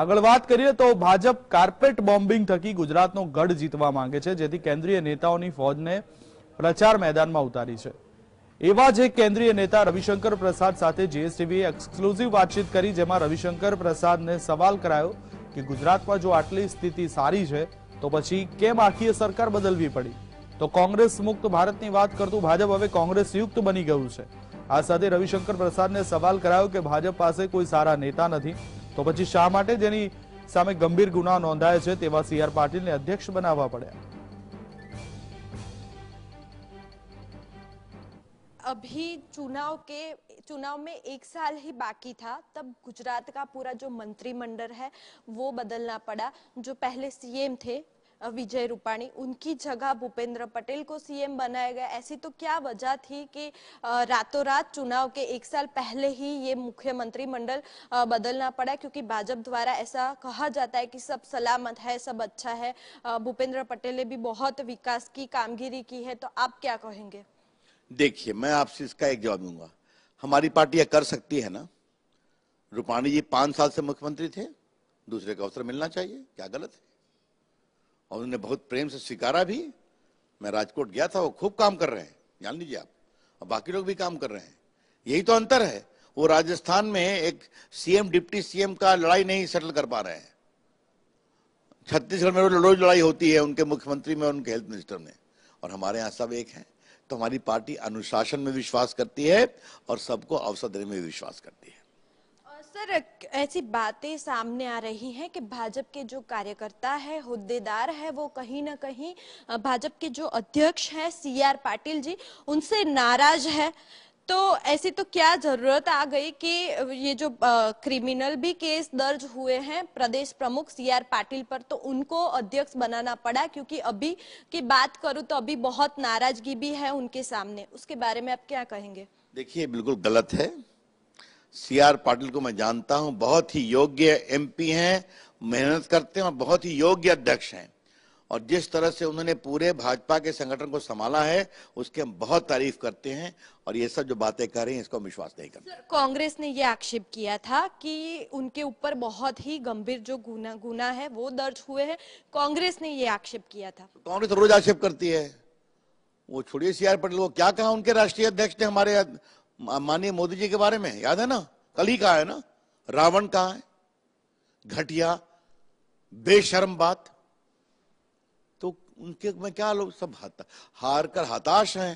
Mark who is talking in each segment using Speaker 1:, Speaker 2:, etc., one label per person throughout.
Speaker 1: આગળ વાત કરીએ તો ભાજપ કાર્પેટ બોમ્બિંગ થકી ગુજરાતનો ગઢ જીતવા માંગે છે જેથી કેન્દ્રીય નેતાઓની ફોજને પ્રચાર મેદાનમાં ઉતારી છે એવા જે કેન્દ્રીય નેતા રવિશંકર પ્રસાદ સાથે જીએસટીવીએ એક્સક્લુઝિવ વાતચીત કરી જેમાં રવિશંકર પ્રસાદને સવાલ કરાયો કે ગુજરાતમાં જો આટલી સ્થિતિ સારી છે તો પછી કેમ આખી સરકાર બદલવી પડી તો કોંગ્રેસ મુક્ત ભારતની વાત કરતું ભાજપ હવે કોંગ્રેસ યુક્ત બની ગયું છે આ સાથે રવિશંકર પ્રસાદને સવાલ કરાયો કે ભાજપ પાસે કોઈ સારા નેતા નથી કવજી શાહ માટે જેની સામે ગંભીર ગુના નોંધાએ છે તેવા સી આર પાટીલને અધ્યક્ષ બનાવવા પડ્યા
Speaker 2: અભી ચૂંટણી કે ચૂંટણીમાં 1 સાલ જ બાકી تھا तब गुजरात का पूरा जो मंत्रिमंडल है वो बदलना पड़ा जो पहले सीएम थे विजय रूपाणी उनकी जगह भूपेंद्र पटेल को सीएम बनाया गया ऐसी तो क्या वजह थी कि रातों रात चुनाव के एक साल पहले ही ये मुख्यमंत्री मंडल बदलना पड़ा क्योंकि भाजपा द्वारा ऐसा कहा जाता है कि सब सलामत है सब अच्छा है भूपेंद्र पटेल ने भी बहुत विकास की कामगिरी की है तो आप क्या कहेंगे
Speaker 1: देखिए मैं आपसे इसका एक जवाब दूंगा हमारी पार्टी कर सकती है ना रूपाणी जी पांच साल से मुख्यमंत्री थे दूसरे का अवसर मिलना चाहिए क्या गलत है और उन्होंने बहुत प्रेम से स्वीकारा भी मैं राजकोट गया था वो खूब काम कर रहे हैं जान लीजिए आप और बाकी लोग भी काम कर रहे हैं यही तो अंतर है वो राजस्थान में एक सीएम डिप्टी सीएम का लड़ाई नहीं सेटल कर पा रहे हैं छत्तीसगढ़ में रोज लड़ाई होती है उनके मुख्यमंत्री में उनके हेल्थ मिनिस्टर में और हमारे यहाँ सब एक हैं तो हमारी पार्टी अनुशासन में विश्वास करती है और सबको अवसर देने में विश्वास करती है
Speaker 2: सर ऐसी बातें सामने आ रही हैं कि भाजपा के जो कार्यकर्ता है हुद्देदार है वो कहीं ना कहीं भाजपा के जो अध्यक्ष है सी आर पाटिल जी उनसे नाराज है तो ऐसी तो क्या जरूरत आ गई कि ये जो आ, क्रिमिनल भी केस दर्ज हुए हैं प्रदेश प्रमुख सी आर पाटिल पर तो उनको अध्यक्ष बनाना पड़ा क्योंकि अभी की बात करूं तो अभी बहुत नाराजगी भी है उनके सामने उसके बारे में आप क्या कहेंगे
Speaker 1: देखिए बिल्कुल गलत है सी आर पाटिल को मैं जानता हूं बहुत ही योग्य एमपी हैं मेहनत करते हैं और बहुत ही योग्य अध्यक्ष हैं और जिस तरह से उन्होंने पूरे भाजपा के संगठन को संभाला है उसके हम बहुत तारीफ करते हैं और ये सब जो बातें कर रहे हैं इसको विश्वास नहीं करते
Speaker 2: कांग्रेस ने ये आक्षेप किया था कि उनके ऊपर बहुत ही गंभीर जो गुना गुना है वो दर्ज हुए हैं कांग्रेस ने ये आक्षेप किया था
Speaker 1: कांग्रेस रोज आक्षेप करती है वो छोड़िए सी आर पटेल वो क्या कहा उनके राष्ट्रीय अध्यक्ष ने हमारे माननीय मोदी जी के बारे में याद है ना कल ही कहा है ना रावण कहा है घटिया बेशर्म बात तो उनके में क्या लोग सब हार कर हताश हैं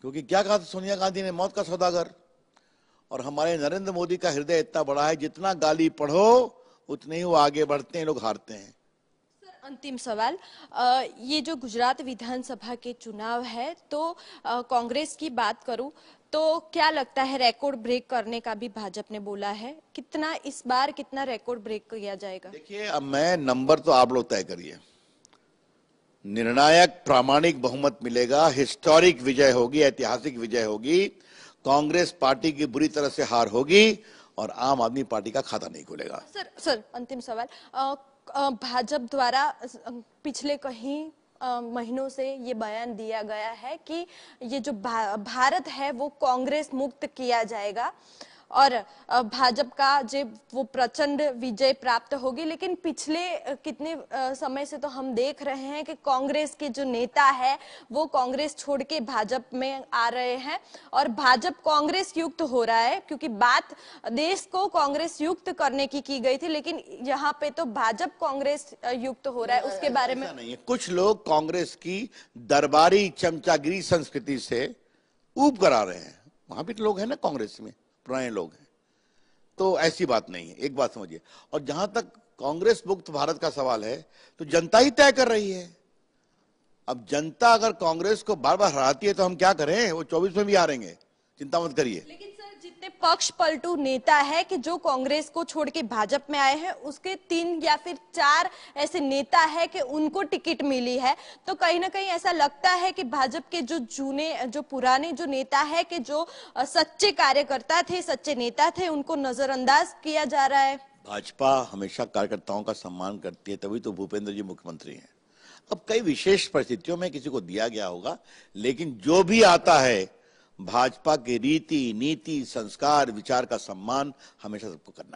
Speaker 1: क्योंकि क्या कहा था सोनिया गांधी ने मौत का सौदागर और हमारे नरेंद्र मोदी का हृदय इतना बड़ा है जितना गाली पढ़ो उतने ही वो आगे बढ़ते हैं लोग हारते हैं
Speaker 2: अंतिम सवाल ये जो गुजरात विधानसभा के चुनाव है तो कांग्रेस की बात करूं तो क्या लगता है रिकॉर्ड ब्रेक करने का भी भाजपा ने बोला है कितना इस बार कितना रिकॉर्ड ब्रेक किया जाएगा देखिए
Speaker 1: अब मैं नंबर तो आप लोग तय करिए निर्णायक प्रामाणिक बहुमत मिलेगा हिस्टोरिक विजय होगी ऐतिहासिक विजय होगी कांग्रेस पार्टी की बुरी तरह से हार होगी और आम आदमी पार्टी का खाता नहीं खुलेगा
Speaker 2: सर सर अंतिम सवाल भाजपा द्वारा पिछले कहीं महीनों से ये बयान दिया गया है कि ये जो भारत है वो कांग्रेस मुक्त किया जाएगा और भाजपा जे वो प्रचंड विजय प्राप्त होगी लेकिन पिछले कितने समय से तो हम देख रहे हैं कि कांग्रेस के जो नेता है वो कांग्रेस छोड़ के भाजपा में आ रहे हैं और भाजपा कांग्रेस युक्त हो रहा है क्योंकि बात देश को कांग्रेस युक्त करने की की गई थी लेकिन यहाँ पे तो भाजपा कांग्रेस युक्त हो रहा है उसके बारे में
Speaker 1: नहीं है कुछ लोग कांग्रेस की दरबारी चमचागिरी संस्कृति से ऊब करा रहे हैं वहां भी तो लोग हैं ना कांग्रेस में पुराने लोग हैं तो ऐसी बात नहीं है एक बात समझिए और जहां तक कांग्रेस मुक्त भारत का सवाल है तो जनता ही तय कर रही है अब जनता अगर कांग्रेस को बार बार हराती है तो हम क्या करें वो चौबीस में भी हारेंगे चिंता मत करिए
Speaker 2: पक्ष पलटू नेता है कि जो कांग्रेस को छोड़ के भाजपा में आए हैं उसके तीन या फिर चार ऐसे नेता है कि उनको टिकट मिली है तो कहीं ना कहीं ऐसा लगता है कि भाजपा के जो जूने जो पुराने जो नेता है कि जो सच्चे कार्यकर्ता थे सच्चे नेता थे उनको नजरअंदाज किया जा रहा है
Speaker 1: भाजपा हमेशा कार्यकर्ताओं का सम्मान करती है तभी तो भूपेंद्र जी मुख्यमंत्री है अब कई विशेष परिस्थितियों में किसी को दिया गया होगा लेकिन जो भी आता है भाजपा के रीति नीति संस्कार विचार का सम्मान हमेशा सबको करना